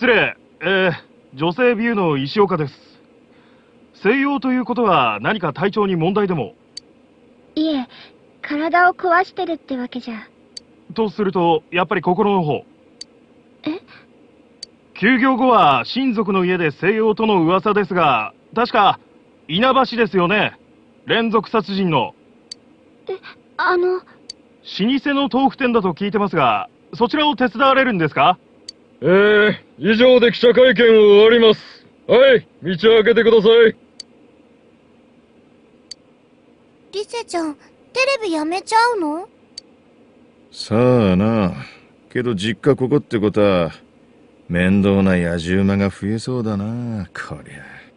失礼。えー、女性ビューの石岡です。西洋ということは何か体調に問題でもいえ、体を壊してるってわけじゃ。とすると、やっぱり心の方。え休業後は親族の家で西洋との噂ですが、確か、稲葉氏ですよね。連続殺人の。え、あの。老舗の豆腐店だと聞いてますが、そちらを手伝われるんですかええー以上で記者会見を終わります。はい、道を開けてください。リセちゃん、テレビやめちゃうのさあな。けど実家ここってことは、面倒な野獣馬が増えそうだな、こりゃ。